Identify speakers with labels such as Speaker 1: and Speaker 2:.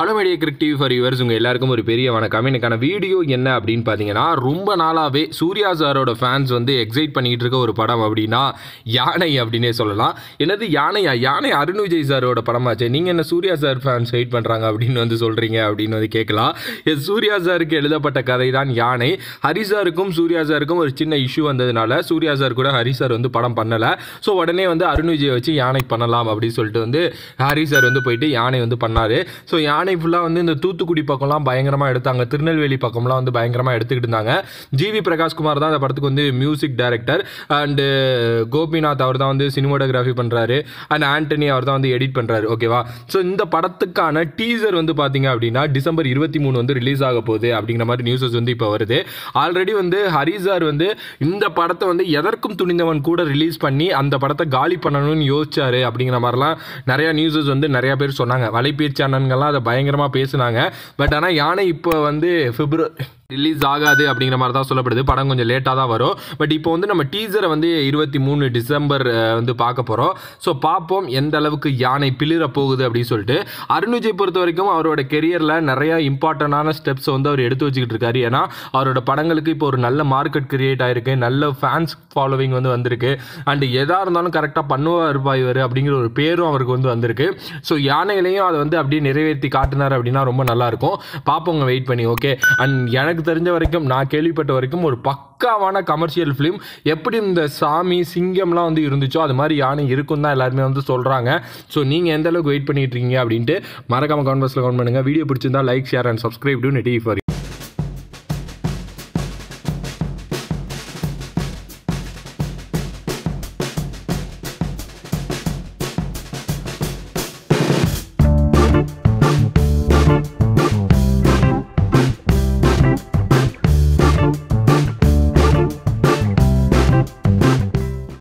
Speaker 1: hello media கிரிக் TV for yours உங்கள் எல்லாருக்கும் ஒரு பெரிய வணக்கம் எனக்கான வீடியோ என்ன அப்படின்னு பார்த்தீங்கன்னா ரொம்ப நாளாகவே சூர்யா சாரோட ஃபேன்ஸ் வந்து எக்ஸைட் பண்ணிகிட்டு இருக்க ஒரு படம் அப்படின்னா யானை அப்படின்னே சொல்லலாம் என்னது யானையா யானை அருண் விஜய் சாரோட படமாச்சு நீங்கள் என்ன சூர்யா சார் ஃபேன்ஸ் வெயிட் பண்ணுறாங்க அப்படின்னு வந்து சொல்கிறீங்க அப்படின்னு வந்து கேட்கலாம் சூர்யா சாருக்கு எழுதப்பட்ட கதை தான் யானை ஹரி சாருக்கும் சூர்யா சாருக்கும் ஒரு சின்ன இஷ்யூ வந்ததுனால சூர்யா சார் கூட ஹரி சார் வந்து படம் பண்ணலை ஸோ உடனே வந்து அருண் விஜய் வச்சு யானை பண்ணலாம் அப்படின்னு சொல்லிட்டு வந்து ஹரி சார் வந்து போயிட்டு யானை வந்து பண்ணார் ஸோ யானை ஆணை ஃபுல்லாக வந்து இந்த தூத்துக்குடி பக்கம்லாம் பயங்கரமாக எடுத்தாங்க திருநெல்வேலி பக்கம்லாம் வந்து பயங்கரமாக எடுத்துக்கிட்டு இருந்தாங்க ஜிவி பிரகாஷ்குமார் தான் அந்த படத்துக்கு வந்து மியூசிக் டைரக்டர் அண்டு கோபிநாத் அவர் தான் வந்து சினிமோட்டோகிராஃபி பண்ணுறாரு அண்ட் ஆண்டனி அவர் தான் வந்து எடிட் பண்ணுறாரு ஓகேவா ஸோ இந்த படத்துக்கான டீசர் வந்து பார்த்தீங்க அப்படின்னா டிசம்பர் இருபத்தி மூணு வந்து ரிலீஸ் ஆக போகுது அப்படிங்கிற மாதிரி நியூஸஸ் வந்து இப்போ வருது ஆல்ரெடி வந்து ஹரிசார் வந்து இந்த படத்தை வந்து எதற்கும் துணிந்தவன் கூட ரிலீஸ் பண்ணி அந்த படத்தை காலி பண்ணணும்னு யோசிச்சாரு அப்படிங்கிற மாதிரிலாம் நிறையா நியூஸஸ் வந்து நிறையா பேர் சொன்னாங்க வலைப்பேச்சானங்கள்லாம் அதை பய பயங்கரமாக பேசுனாங்க பட் ஆனால் யானை இப்போ வந்து பிப்ரவரி ரிலீஸ் ஆகாது அப்படிங்கிற மாதிரி தான் சொல்லப்படுது படம் கொஞ்சம் லேட்டாக தான் வரும் பட் இப்போ வந்து நம்ம டீசரை வந்து இருபத்தி மூணு டிசம்பர் வந்து பார்க்க போகிறோம் ஸோ பார்ப்போம் எந்த அளவுக்கு யானை பிளிர போகுது அப்படின்னு சொல்லிட்டு அருண்விஜய் பொறுத்த வரைக்கும் அவரோட கெரியரில் நிறையா இம்பார்ட்டண்டான ஸ்டெப்ஸ் வந்து அவர் எடுத்து வச்சுக்கிட்டு இருக்காரு ஏன்னா அவரோட படங்களுக்கு இப்போ ஒரு நல்ல மார்க்கெட் கிரியேட் ஆயிருக்கு நல்ல ஃபேன்ஸ் ஃபாலோவிங் வந்து வந்திருக்கு அண்ட் எதாக இருந்தாலும் கரெக்டாக பண்ணுவார் இவர் அப்படிங்கிற ஒரு பேரும் அவருக்கு வந்து வந்திருக்கு ஸோ யானையிலையும் அதை வந்து அப்படியே நிறைவேற்றி காட்டினார் அப்படின்னா ரொம்ப நல்லாயிருக்கும் பார்ப்போங்க வெயிட் பண்ணி ஓகே அண்ட் எனக்கு எனக்கு தெரிஞ்ச வரைக்கும் நான் கேள்விப்பட்ட வரைக்கும் ஒரு பக்காவான கமர்ஷியல் ஃபிலிம் எப்படி இந்த சாமி சிங்கம்லாம் வந்து இருந்துச்சோ அது மாதிரி யானை இருக்கும் தான் எல்லாருமே வந்து சொல்கிறாங்க ஸோ நீங்கள் எந்த அளவுக்கு வெயிட் பண்ணிட்டு இருக்கீங்க அப்படின்ட்டு மறக்காம கவர்மெண்ட்ஸில் கவர்மெண்ட் பண்ணுங்கள் வீடியோ பிடிச்சிருந்தா like share and subscribe to நெட்டி ஃபார்